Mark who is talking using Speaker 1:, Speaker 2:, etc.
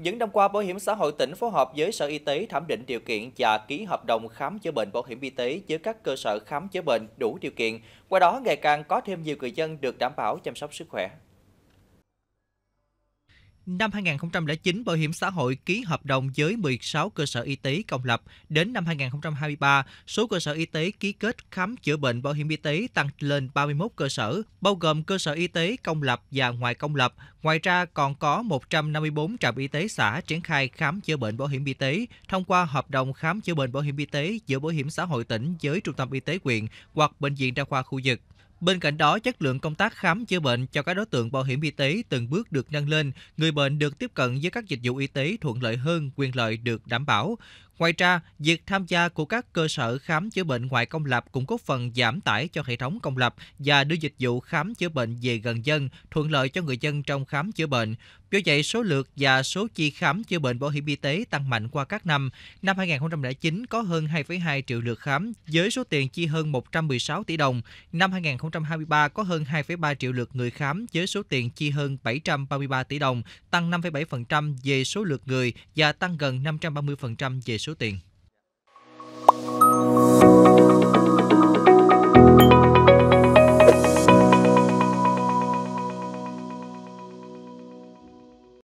Speaker 1: Những năm qua, Bảo hiểm xã hội tỉnh phối hợp với Sở Y tế thẩm định điều kiện và ký hợp đồng khám chữa bệnh bảo hiểm y tế với các cơ sở khám chữa bệnh đủ điều kiện. Qua đó, ngày càng có thêm nhiều người dân được đảm bảo chăm sóc sức khỏe. Năm 2009, Bảo hiểm xã hội ký hợp đồng với 16 cơ sở y tế công lập. Đến năm 2023, số cơ sở y tế ký kết khám chữa bệnh bảo hiểm y tế tăng lên 31 cơ sở, bao gồm cơ sở y tế công lập và ngoài công lập. Ngoài ra, còn có 154 trạm y tế xã triển khai khám chữa bệnh bảo hiểm y tế thông qua hợp đồng khám chữa bệnh bảo hiểm y tế giữa Bảo hiểm xã hội tỉnh với Trung tâm Y tế huyện hoặc Bệnh viện đa khoa khu vực. Bên cạnh đó, chất lượng công tác khám chữa bệnh cho các đối tượng bảo hiểm y tế từng bước được nâng lên, người bệnh được tiếp cận với các dịch vụ y tế thuận lợi hơn, quyền lợi được đảm bảo. Ngoài ra, việc tham gia của các cơ sở khám chữa bệnh ngoài công lập cũng góp phần giảm tải cho hệ thống công lập và đưa dịch vụ khám chữa bệnh về gần dân, thuận lợi cho người dân trong khám chữa bệnh. Do vậy, số lượt và số chi khám chữa bệnh bảo hiểm y tế tăng mạnh qua các năm. Năm 2009 có hơn 2,2 triệu lượt khám với số tiền chi hơn 116 tỷ đồng. Năm 2023 có hơn 2,3 triệu lượt người khám với số tiền chi hơn 733 tỷ đồng, tăng 5,7% về số lượt người và tăng gần 530% về số tiền.